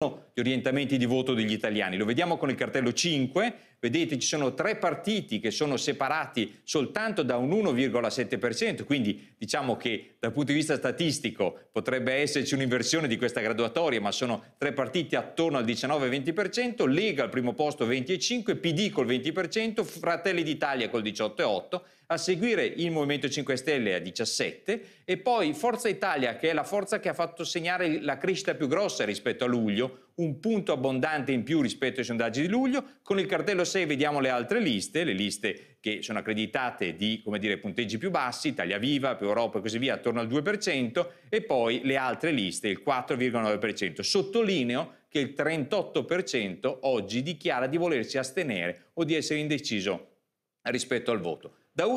No, gli orientamenti di voto degli italiani. Lo vediamo con il cartello 5, vedete ci sono tre partiti che sono separati soltanto da un 1,7%, quindi diciamo che dal punto di vista statistico potrebbe esserci un'inversione di questa graduatoria, ma sono tre partiti attorno al 19-20%, Lega al primo posto 25%, PD col 20%, Fratelli d'Italia col 18,8%, a seguire il Movimento 5 Stelle a 17 e poi Forza Italia che è la forza che ha fatto segnare la crescita più grossa rispetto a luglio, un punto abbondante in più rispetto ai sondaggi di luglio. Con il cartello 6 vediamo le altre liste, le liste che sono accreditate di come dire, punteggi più bassi, Italia Viva, più Europa e così via, attorno al 2%, e poi le altre liste, il 4,9%. Sottolineo che il 38% oggi dichiara di volersi astenere o di essere indeciso rispetto al voto. Da